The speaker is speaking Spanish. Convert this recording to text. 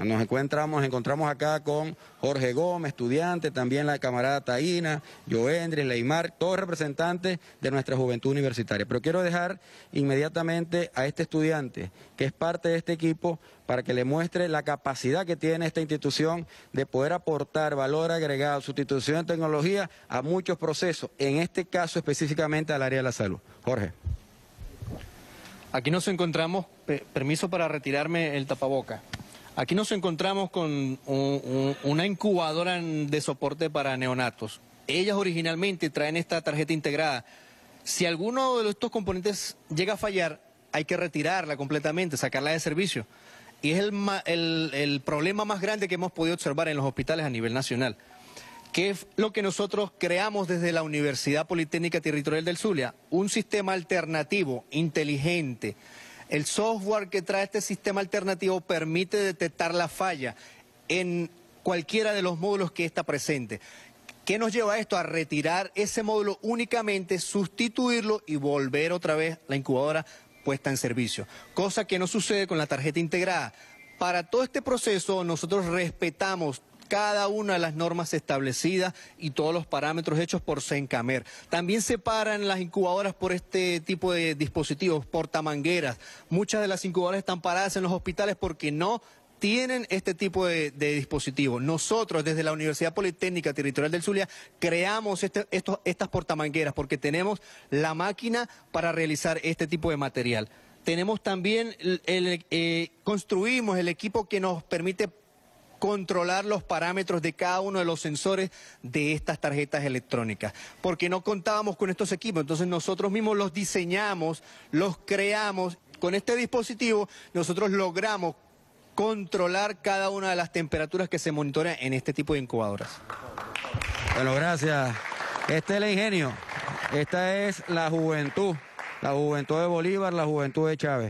Ah, nos encontramos, encontramos acá con Jorge Gómez, estudiante, también la camarada Taína, Joendri, Leimar, todos representantes de nuestra juventud universitaria. Pero quiero dejar inmediatamente a este estudiante, que es parte de este equipo, para que le muestre la capacidad que tiene esta institución de poder aportar valor agregado, sustitución de tecnología a muchos procesos, en este caso específicamente al área de la salud. Jorge. Aquí nos encontramos, permiso para retirarme el tapaboca. Aquí nos encontramos con una incubadora de soporte para neonatos. Ellas originalmente traen esta tarjeta integrada. Si alguno de estos componentes llega a fallar, hay que retirarla completamente, sacarla de servicio. Y es el, el problema más grande que hemos podido observar en los hospitales a nivel nacional que es lo que nosotros creamos desde la Universidad Politécnica Territorial del Zulia, un sistema alternativo, inteligente, el software que trae este sistema alternativo permite detectar la falla en cualquiera de los módulos que está presente. ¿Qué nos lleva a esto? A retirar ese módulo únicamente, sustituirlo y volver otra vez la incubadora puesta en servicio. Cosa que no sucede con la tarjeta integrada. Para todo este proceso nosotros respetamos cada una de las normas establecidas y todos los parámetros hechos por Sencamer. También se paran las incubadoras por este tipo de dispositivos, portamangueras. Muchas de las incubadoras están paradas en los hospitales porque no tienen este tipo de, dispositivos. Nosotros desde la Universidad Politécnica Territorial del Zulia creamos este, estas portamangueras porque tenemos la máquina para realizar este tipo de material. Tenemos también, eh, construimos el equipo que nos permite controlar los parámetros de cada uno de los sensores de estas tarjetas electrónicas, porque no contábamos con estos equipos, entonces nosotros mismos los diseñamos, los creamos. Con este dispositivo nosotros logramos controlar cada una de las temperaturas que se monitorean en este tipo de incubadoras. Bueno, gracias. Este es el ingenio. Esta es la juventud. La juventud de Bolívar, la juventud de Chávez.